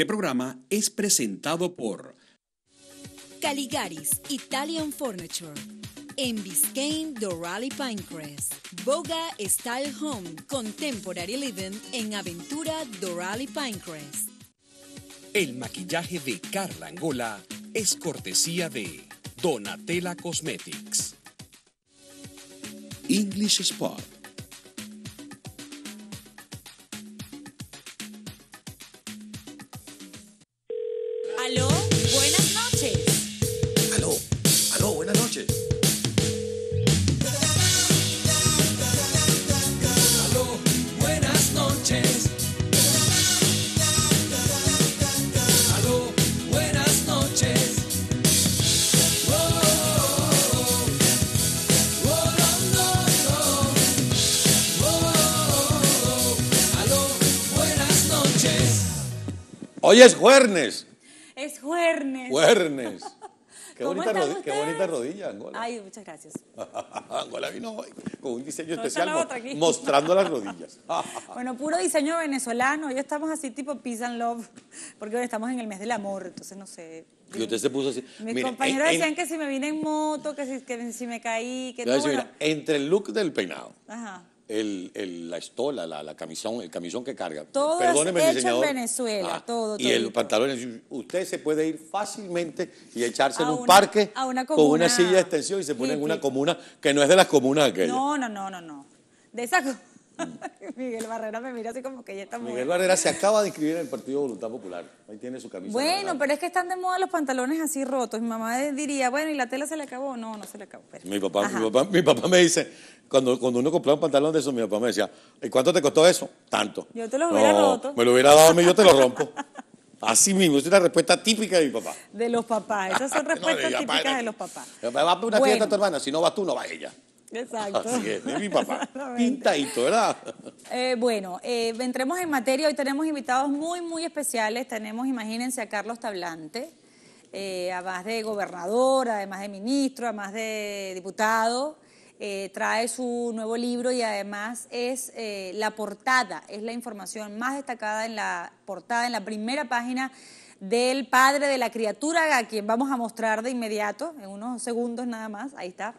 Este programa es presentado por Caligaris Italian Furniture. En Biscayne, Dorali Pinecrest. Boga Style Home Contemporary Living en Aventura, Dorali Pinecrest. El maquillaje de Carla Angola es cortesía de Donatella Cosmetics. English Spot ¡Oye, es juernes. Es juernes. Juernes. Qué, bonita, rodilla, qué bonita rodilla, Angola. Ay, muchas gracias. Angola vino hoy con un diseño especial mostrando las rodillas. bueno, puro diseño venezolano. Hoy estamos así tipo peace and love, porque hoy estamos en el mes del amor, entonces no sé. Y usted se puso así. Mis compañeros decían que si me vine en moto, que si, me caí, que no, bueno. mira, Entre el look del peinado. Ajá el, la estola, la, la, camisón, el camisón que carga. Todo Perdóneme, hecho en Venezuela, ah, todo, Y el pantalón, usted se puede ir fácilmente y echarse en un parque con una silla de extensión y se pone en una comuna que no es de las comunas que No, no, no, no, no. De esa Miguel Barrera me mira así como que ya está muy. Miguel Barrera se acaba de inscribir en el Partido Voluntad Popular. Ahí tiene su camisa. Bueno, pero es que están de moda los pantalones así rotos. Mi mamá diría, bueno, ¿y la tela se le acabó? No, no se le acabó. Mi, papá, mi, papá, mi, papá, me dice, cuando, cuando uno compraba un pantalón de eso, mi papá me decía, ¿y cuánto te costó eso? Tanto. Yo te lo hubiera roto. Me lo hubiera dado a mí, yo te lo rompo. Así mismo, es una respuesta típica de mi papá. De los papás, esas son respuestas típicas de los papás. Va a una fiesta a tu hermana, si no vas tú, no va ella. Exacto. Así es, mi papá. ¿verdad? Eh, bueno, eh, entremos en materia. Hoy tenemos invitados muy, muy especiales. Tenemos, imagínense, a Carlos Tablante, eh, además de gobernador, además de ministro, además de diputado. Eh, trae su nuevo libro y además es la portada, es la información más destacada en la portada, en la primera página del padre de la criatura, a quien vamos a mostrar de inmediato, en unos segundos nada más, ahí está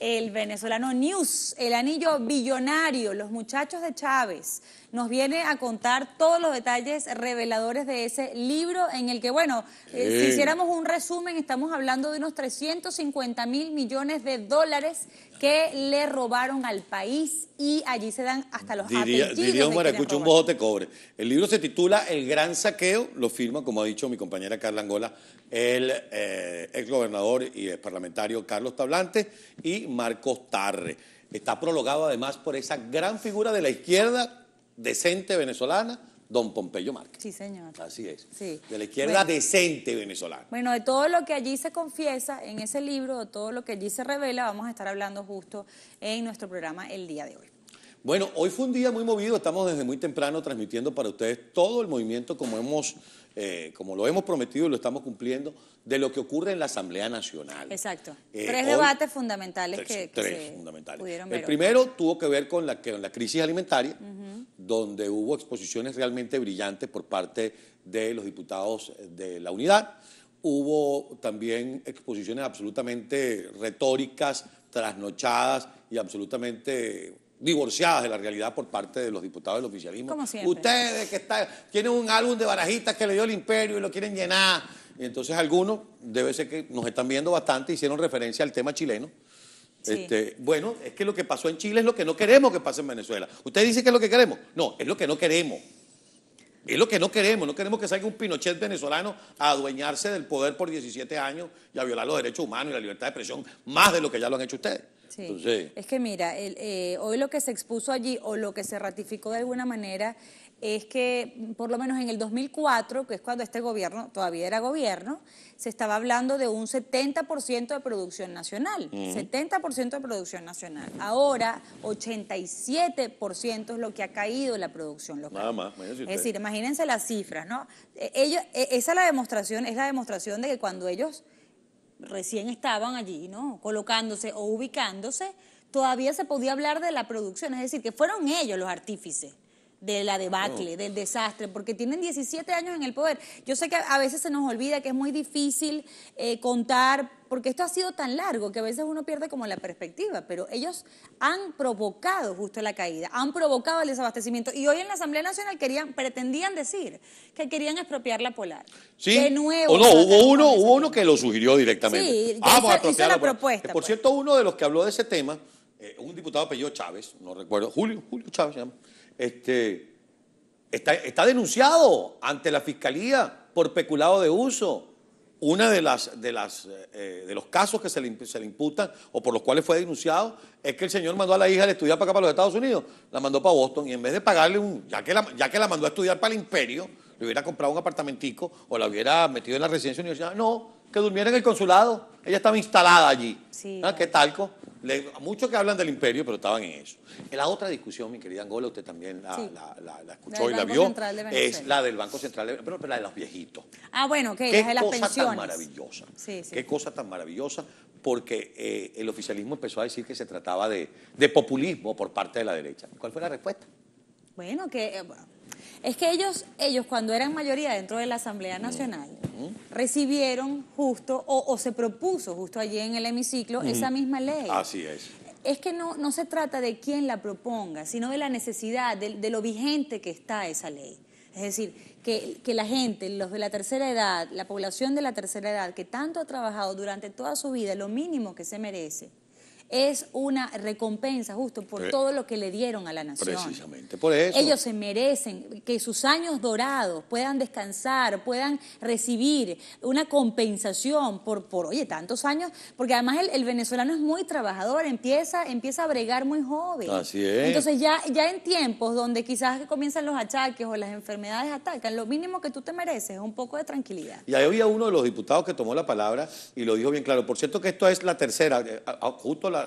el venezolano News, el anillo billonario, los muchachos de Chávez, nos viene a contar todos los detalles reveladores de ese libro en el que, bueno, eh, si hiciéramos un resumen, estamos hablando de unos 350 mil millones de dólares que le robaron al país y allí se dan hasta los diría, diría un maracucho, un bojote cobre. El libro se titula El gran saqueo, lo firma, como ha dicho mi compañera Carla Angola, el eh, exgobernador y el parlamentario Carlos Tablante y Marcos Tarre. Está prologado además por esa gran figura de la izquierda decente venezolana, don Pompeyo Márquez. Sí, señor. Así es. De la izquierda decente venezolana. Bueno, de todo lo que allí se confiesa en ese libro, de todo lo que allí se revela, vamos a estar hablando justo en nuestro programa el día de hoy. Bueno, hoy fue un día muy movido, estamos desde muy temprano transmitiendo para ustedes todo el movimiento como hemos, eh, como lo hemos prometido y lo estamos cumpliendo, de lo que ocurre en la Asamblea Nacional. Exacto. Eh, tres debates fundamentales que, Pudieron ver el primero tuvo que ver con la, la crisis alimentaria, donde hubo exposiciones realmente brillantes por parte de los diputados de la unidad. Hubo también exposiciones absolutamente retóricas, trasnochadas y absolutamente divorciadas de la realidad por parte de los diputados del oficialismo. Ustedes que están, tienen un álbum de barajitas que le dio el imperio y lo quieren llenar. Y entonces algunos, debe ser que nos están viendo bastante, hicieron referencia al tema chileno. Este, bueno, es que lo que pasó en Chile es lo que no queremos que pase en Venezuela. Usted dice que es lo que queremos. No, es lo que no queremos. Es lo que no queremos. No queremos que salga un Pinochet venezolano a adueñarse del poder por 17 años y a violar los derechos humanos y la libertad de expresión más de lo que ya lo han hecho ustedes. Sí. es que mira, eh, hoy lo que se expuso allí o lo que se ratificó de alguna manera es que por lo menos en el 2004, que es cuando este gobierno todavía era gobierno, se estaba hablando de un 70% de producción nacional, 70% de producción nacional. Ahora 87% es lo que ha caído la producción Nada es decir, imagínense las cifras, ¿no? E, ellos, e, esa es la demostración, es la demostración de que cuando ellos recién estaban allí, ¿no? Colocándose o ubicándose, todavía se podía hablar de la producción, es decir, que fueron ellos los artífices de la debacle, del desastre, porque tienen 17 años en el poder. Yo sé que a veces se nos olvida que es muy difícil eh, contar, porque esto ha sido tan largo que a veces uno pierde como la perspectiva, pero ellos han provocado justo la caída, han provocado el desabastecimiento. Y hoy en la Asamblea Nacional querían, pretendían decir que querían expropiar la polar. Sí. De nuevo. O no, hubo uno, hubo uno que lo sugirió directamente. Sí, hizo, propuesta. Por pues. cierto, uno de los que habló de ese tema eh, un diputado apellido Chávez, no recuerdo, Julio, Julio Chávez se llama, este, está, está denunciado ante la Fiscalía por peculado de uso. Una de las de las eh, de los casos que se le, se le, imputan o por los cuales fue denunciado es que el señor mandó a la hija a estudiar para acá para los Estados Unidos, la mandó para Boston y en vez de pagarle un ya que la, ya que la mandó a estudiar para el imperio, le hubiera comprado un apartamentico o la hubiera metido en la residencia universitaria, no, que durmiera en el consulado, ella estaba instalada allí. Ah, ¿Qué talco? muchos que hablan del imperio, pero estaban en eso. La otra discusión, mi querida Angola, usted también la, la, la, escuchó y la vio, es la del Banco Central de pero la de los viejitos. Ah, bueno, que Qué las de Qué cosa tan maravillosa. Qué cosa tan maravillosa, porque eh, el oficialismo empezó a decir que se trataba de, populismo por parte de la derecha. ¿Cuál fue la respuesta? Bueno, que... Eh, es que ellos, ellos cuando eran mayoría dentro de la Asamblea mm. Nacional, recibieron justo o, se propuso justo allí en el hemiciclo esa misma ley. Así es es que no, se trata de quién la proponga, sino de la necesidad, de, lo vigente que está esa ley. Es decir, que, que, la gente, los de la tercera edad, la población de la tercera edad, que tanto ha trabajado durante toda su vida, lo mínimo que se merece, es una recompensa justo por todo lo que le dieron a la nación. Precisamente, por eso. Ellos se merecen que sus años dorados puedan descansar, puedan recibir una compensación por, por oye, tantos años, porque además el, venezolano es muy trabajador, empieza, empieza a bregar muy joven. Así es. Entonces ya, ya en tiempos donde quizás comienzan los achaques o las enfermedades atacan, lo mínimo que tú te mereces es un poco de tranquilidad. Y ahí había uno de los diputados que tomó la palabra y lo dijo bien claro. Por cierto que esto es la tercera, eh, justo la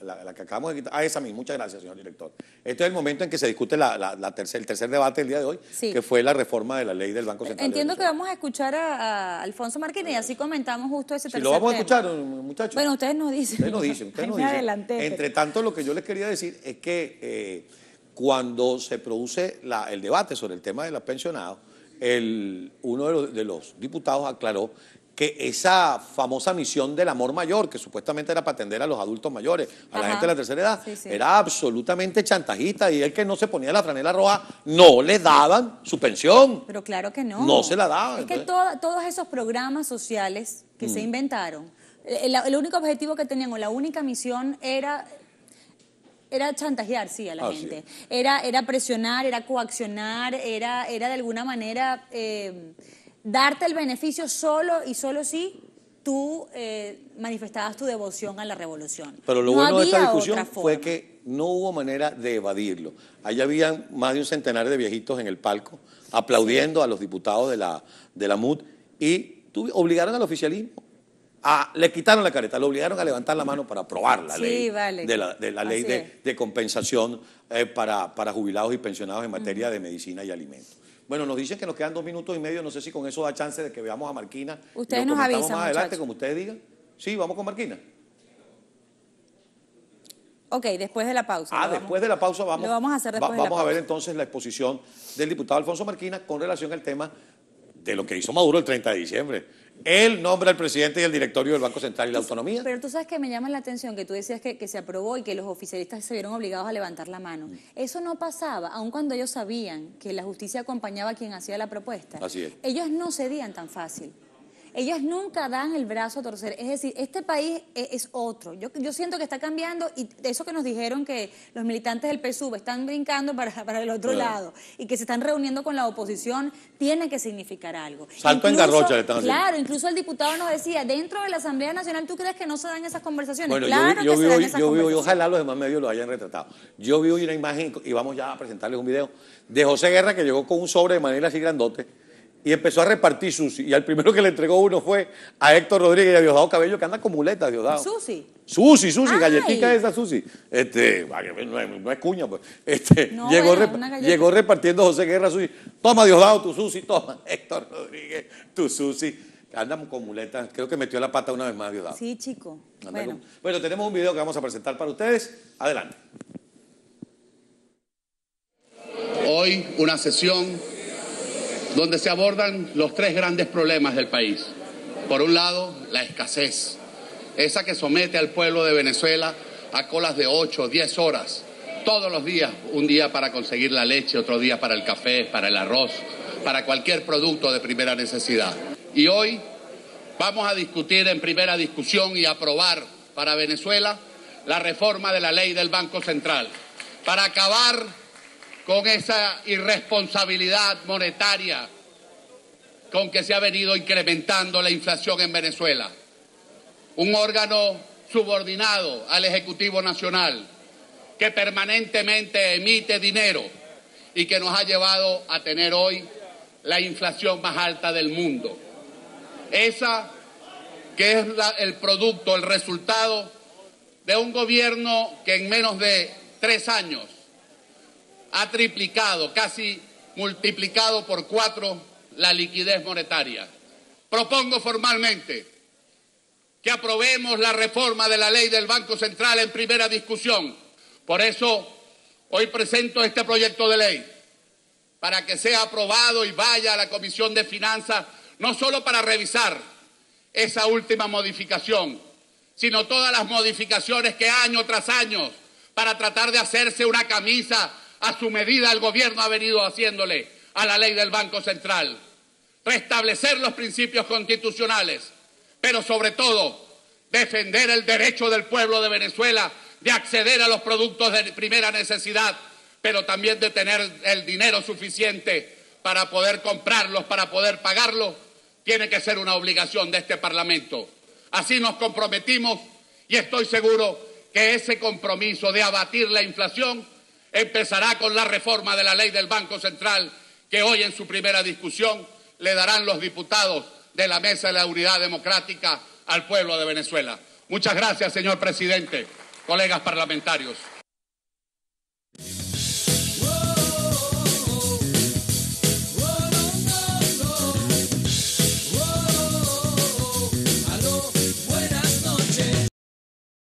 la, que acabamos de quitar. Ah, esa misma. Muchas gracias, señor director. Este es el momento en que se discute el tercer debate del día de hoy, que fue la reforma de la ley del Banco eh, Central. Entiendo que vamos a escuchar a, Alfonso Martínez y eh, así comentamos justo ese si lo vamos a escuchar, muchachos. Bueno, ustedes nos dicen. Ustedes nos dicen. Entre tanto, lo que yo les quería decir es que eh, cuando se produce el debate sobre el tema de los pensionados, el, uno de los diputados aclaró que esa famosa misión del amor mayor, que supuestamente era para atender a los adultos mayores, a la gente de la tercera edad, era absolutamente chantajista y el que no se ponía la franela roja no le daban su pensión. Pero claro que no. No se la daban. Es que todos esos programas sociales que se mm. inventaron, el, único objetivo que tenían o la única misión era... Era chantajear, sí, a la gente. Era, era presionar, era coaccionar, era, era de alguna manera eh, darte el beneficio solo y solo si tú eh, manifestabas tu devoción a la revolución. Pero lo bueno de esta discusión fue que no hubo manera de evadirlo. Allá habían más de un centenar de viejitos en el palco aplaudiendo a los diputados de la, de la MUD y obligaron al oficialismo a, le quitaron la careta, lo obligaron a levantar la mano para aprobar la ley de la, ley de, compensación eh, para, jubilados y pensionados en materia de medicina y alimentos. Bueno, nos dicen que nos quedan dos minutos y medio. No sé si con eso da chance de que veamos a Marquina. Ustedes nos avisan. más adelante, como ustedes digan. Sí, vamos con Marquina. Ok, después de la pausa. Ah, después de la pausa vamos. vamos a hacer Vamos a ver entonces la exposición del diputado Alfonso Marquina con relación al tema de lo que hizo Maduro el 30 de diciembre. Él nombra al presidente y el directorio del Banco Central y la autonomía. Pero tú sabes que me llama la atención que tú decías que, que se aprobó y que los oficialistas se vieron obligados a levantar la mano. Mm. Eso no pasaba, aun cuando ellos sabían que la justicia acompañaba a quien hacía la propuesta. Así es. Ellos no cedían tan fácil ellas nunca dan el brazo a torcer. Es decir, este país e, es, otro. Yo, siento que está cambiando y eso que nos dijeron que los militantes del PSUV están brincando para, el otro lado y que se están reuniendo con la oposición, tiene que significar algo. Salto en garrocha le están Claro, incluso el diputado nos decía, dentro de la Asamblea Nacional, ¿tú crees que no se dan esas conversaciones? claro yo, que se yo ojalá los demás medios lo hayan retratado. Yo vi una imagen, y vamos ya a presentarles un video, de José Guerra que llegó con un sobre de manera así grandote y empezó a repartir Susi. Y al primero que le entregó uno fue a Héctor Rodríguez y a Diosdado Cabello, que anda con muletas, Diosdado. ¿Susi? Susi, Susi, galletita esa Susi. Este, no es, cuña, pues. Este, llegó, llegó repartiendo José Guerra sushi. Toma, Diosdado, tu Susi. toma, Héctor Rodríguez, tu Susi. Anda con muletas, creo que metió la pata una vez más, Diosdado. Sí, chico. bueno, tenemos un video que vamos a presentar para ustedes. Adelante. Hoy una sesión donde se abordan los tres grandes problemas del país. Por un lado, la escasez, esa que somete al pueblo de Venezuela a colas de 8 o 10 horas todos los días, un día para conseguir la leche, otro día para el café, para el arroz, para cualquier producto de primera necesidad. Y hoy vamos a discutir en primera discusión y aprobar para Venezuela la reforma de la ley del Banco Central, para acabar con esa irresponsabilidad monetaria con que se ha venido incrementando la inflación en Venezuela. Un órgano subordinado al Ejecutivo Nacional que permanentemente emite dinero y que nos ha llevado a tener hoy la inflación más alta del mundo. Esa que es el producto, el resultado de un gobierno que en menos de tres años ha triplicado, casi multiplicado por cuatro la liquidez monetaria. Propongo formalmente que aprobemos la reforma de la ley del Banco Central en primera discusión. Por eso hoy presento este proyecto de ley para que sea aprobado y vaya a la Comisión de Finanzas, no solo para revisar esa última modificación, sino todas las modificaciones que año tras año, para tratar de hacerse una camisa a su medida el gobierno ha venido haciéndole a la ley del Banco Central. Restablecer los principios constitucionales, pero sobre todo defender el derecho del pueblo de Venezuela de acceder a los productos de primera necesidad, pero también de tener el dinero suficiente para poder comprarlos, para poder pagarlos, tiene que ser una obligación de este Parlamento. Así nos comprometimos y estoy seguro que ese compromiso de abatir la inflación Empezará con la reforma de la ley del Banco Central, que hoy en su primera discusión le darán los diputados de la Mesa de la Unidad Democrática al pueblo de Venezuela. Muchas gracias, señor presidente, colegas parlamentarios.